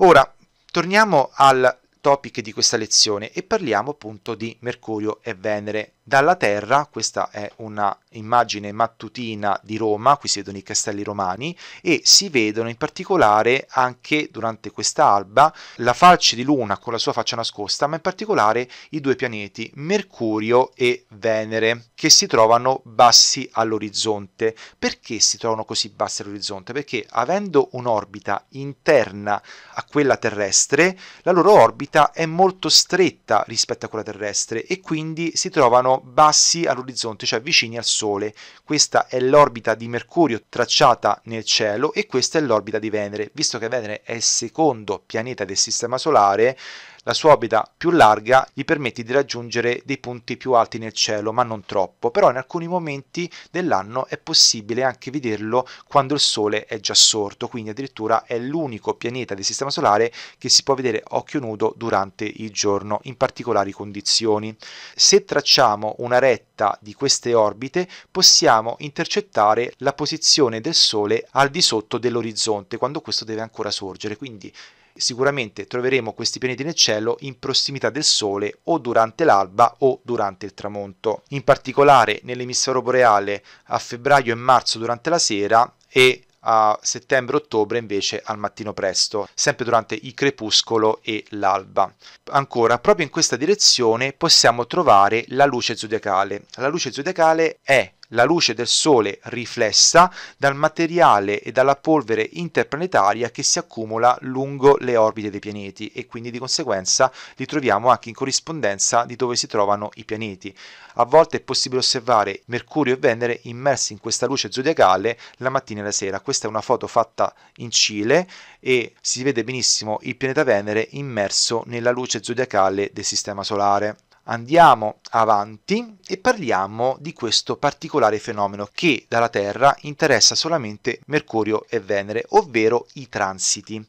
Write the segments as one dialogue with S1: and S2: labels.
S1: Ora, torniamo al topic di questa lezione e parliamo appunto di Mercurio e Venere. Dalla Terra, questa è una immagine mattutina di Roma, qui si vedono i castelli romani e si vedono in particolare anche durante questa alba la falce di luna con la sua faccia nascosta, ma in particolare i due pianeti Mercurio e Venere che si trovano bassi all'orizzonte. Perché si trovano così bassi all'orizzonte? Perché avendo un'orbita interna a quella terrestre, la loro orbita vista è molto stretta rispetto a quella terrestre e quindi si trovano bassi all'orizzonte, cioè vicini al Sole. Questa è l'orbita di Mercurio tracciata nel cielo e questa è l'orbita di Venere. Visto che Venere è il secondo pianeta del Sistema Solare, la sua orbita più larga gli permette di raggiungere dei punti più alti nel cielo, ma non troppo, però in alcuni momenti dell'anno è possibile anche vederlo quando il Sole è già sorto, quindi addirittura è l'unico pianeta del Sistema Solare che si può vedere occhio nudo durante il giorno, in particolari condizioni. Se tracciamo una retta di queste orbite, possiamo intercettare la posizione del Sole al di sotto dell'orizzonte, quando questo deve ancora sorgere, quindi sicuramente troveremo questi pianeti nel cielo in prossimità del Sole o durante l'alba o durante il tramonto. In particolare nell'emisfero boreale a febbraio e marzo durante la sera e a settembre-ottobre invece al mattino presto, sempre durante il crepuscolo e l'alba. Ancora, proprio in questa direzione possiamo trovare la luce zodiacale. La luce zodiacale è la luce del Sole riflessa dal materiale e dalla polvere interplanetaria che si accumula lungo le orbite dei pianeti e quindi di conseguenza li troviamo anche in corrispondenza di dove si trovano i pianeti. A volte è possibile osservare Mercurio e Venere immersi in questa luce zodiacale la mattina e la sera. Questa è una foto fatta in Cile e si vede benissimo il pianeta Venere immerso nella luce zodiacale del Sistema Solare. Andiamo avanti e parliamo di questo particolare fenomeno che dalla Terra interessa solamente Mercurio e Venere, ovvero i transiti.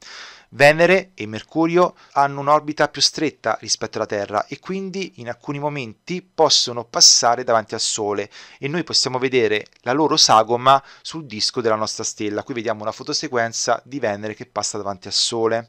S1: Venere e Mercurio hanno un'orbita più stretta rispetto alla Terra e quindi in alcuni momenti possono passare davanti al Sole e noi possiamo vedere la loro sagoma sul disco della nostra stella. Qui vediamo una fotosequenza di Venere che passa davanti al Sole.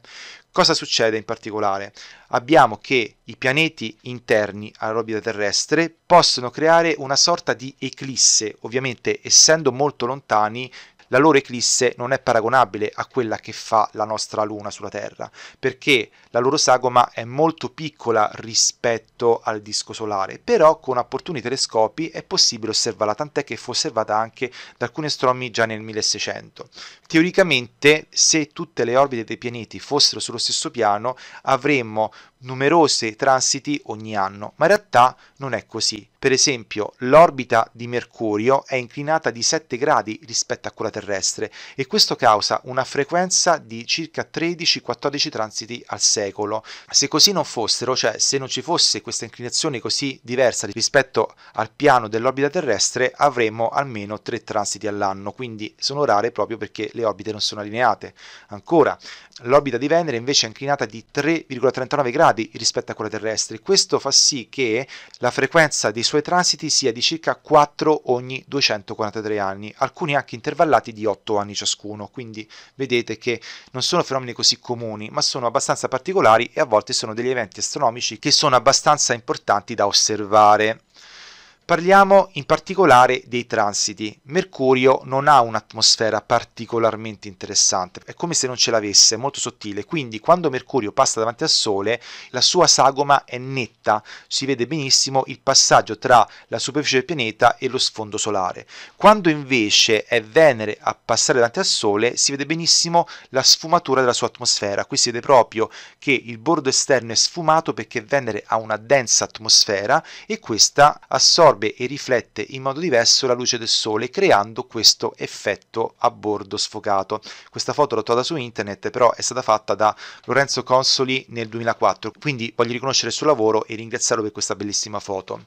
S1: Cosa succede in particolare? Abbiamo che i pianeti interni all'orbita terrestre possono creare una sorta di eclisse, ovviamente essendo molto lontani la loro eclisse non è paragonabile a quella che fa la nostra Luna sulla Terra, perché la loro sagoma è molto piccola rispetto al disco solare, però con opportuni telescopi è possibile osservarla, tant'è che fu osservata anche da alcuni astronomi già nel 1600. Teoricamente, se tutte le orbite dei pianeti fossero sullo stesso piano, avremmo numerose transiti ogni anno, ma in realtà non è così. Per esempio, l'orbita di Mercurio è inclinata di 7 gradi rispetto a quella terrestre e questo causa una frequenza di circa 13-14 transiti al secolo. Se così non fossero, cioè se non ci fosse questa inclinazione così diversa rispetto al piano dell'orbita terrestre, avremmo almeno 3 transiti all'anno, quindi sono rare proprio perché le orbite non sono allineate. Ancora, l'orbita di Venere invece è inclinata di 3,39 gradi gradi rispetto a quella terrestre. Questo fa sì che la frequenza dei suoi transiti sia di circa 4 ogni 243 anni, alcuni anche intervallati di 8 anni ciascuno, quindi vedete che non sono fenomeni così comuni, ma sono abbastanza particolari e a volte sono degli eventi astronomici che sono abbastanza importanti da osservare. Parliamo in particolare dei transiti. Mercurio non ha un'atmosfera particolarmente interessante, è come se non ce l'avesse, è molto sottile, quindi quando Mercurio passa davanti al Sole la sua sagoma è netta, si vede benissimo il passaggio tra la superficie del pianeta e lo sfondo solare. Quando invece è Venere a passare davanti al Sole si vede benissimo la sfumatura della sua atmosfera, qui si vede proprio che il bordo esterno è sfumato perché Venere ha una densa atmosfera e questa assorbe assorbe e riflette in modo diverso la luce del sole, creando questo effetto a bordo sfocato. Questa foto l'ho trovata su internet, però è stata fatta da Lorenzo Consoli nel 2004, quindi voglio riconoscere il suo lavoro e ringraziarlo per questa bellissima foto.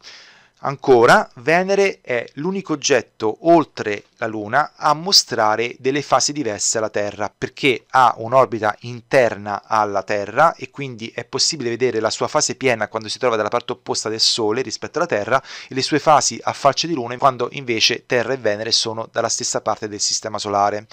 S1: Ancora, Venere è l'unico oggetto oltre la Luna a mostrare delle fasi diverse alla Terra, perché ha un'orbita interna alla Terra e quindi è possibile vedere la sua fase piena quando si trova dalla parte opposta del Sole rispetto alla Terra e le sue fasi a falce di Luna quando invece Terra e Venere sono dalla stessa parte del Sistema Solare.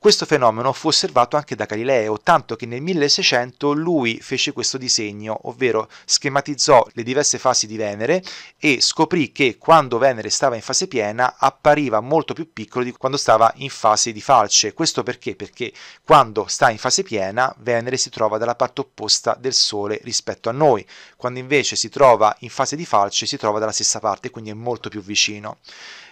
S1: Questo fenomeno fu osservato anche da Galileo, tanto che nel 1600 lui fece questo disegno, ovvero schematizzò le diverse fasi di Venere e scoprì che quando Venere stava in fase piena appariva molto più piccolo di quando stava in fase di falce. Questo perché? Perché quando sta in fase piena Venere si trova dalla parte opposta del Sole rispetto a noi, quando invece si trova in fase di falce si trova dalla stessa parte, quindi è molto più vicino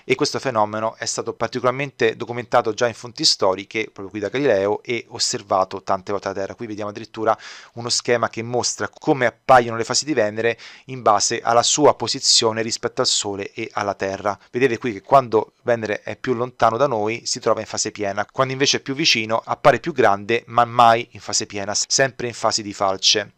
S1: e questo fenomeno è stato particolarmente documentato già in fonti storiche, proprio qui da Galileo, e osservato tante volte alla Terra. Qui vediamo addirittura uno schema che mostra come appaiono le fasi di Venere in base alla sua posizione rispetto al Sole e alla Terra. Vedete qui che quando Venere è più lontano da noi si trova in fase piena, quando invece è più vicino appare più grande ma mai in fase piena, sempre in fase di falce.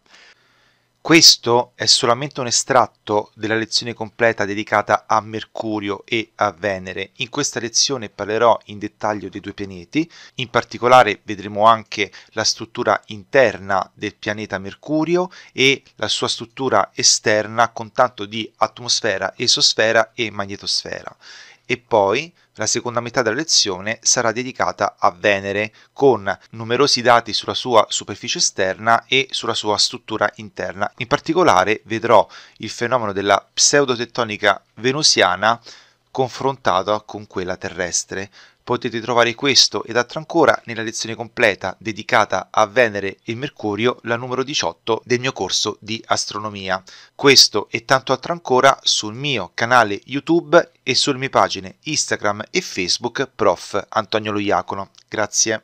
S1: Questo è solamente un estratto della lezione completa dedicata a Mercurio e a Venere. In questa lezione parlerò in dettaglio dei due pianeti, in particolare vedremo anche la struttura interna del pianeta Mercurio e la sua struttura esterna con tanto di atmosfera, esosfera e magnetosfera e poi la seconda metà della lezione sarà dedicata a Venere con numerosi dati sulla sua superficie esterna e sulla sua struttura interna. In particolare vedrò il fenomeno della pseudotettonica venusiana confrontata con quella terrestre, Potete trovare questo ed altro ancora nella lezione completa dedicata a Venere e Mercurio, la numero 18 del mio corso di astronomia. Questo e tanto altro ancora sul mio canale YouTube e sulle mie pagine Instagram e Facebook Prof. Antonio Lo Iacono. Grazie.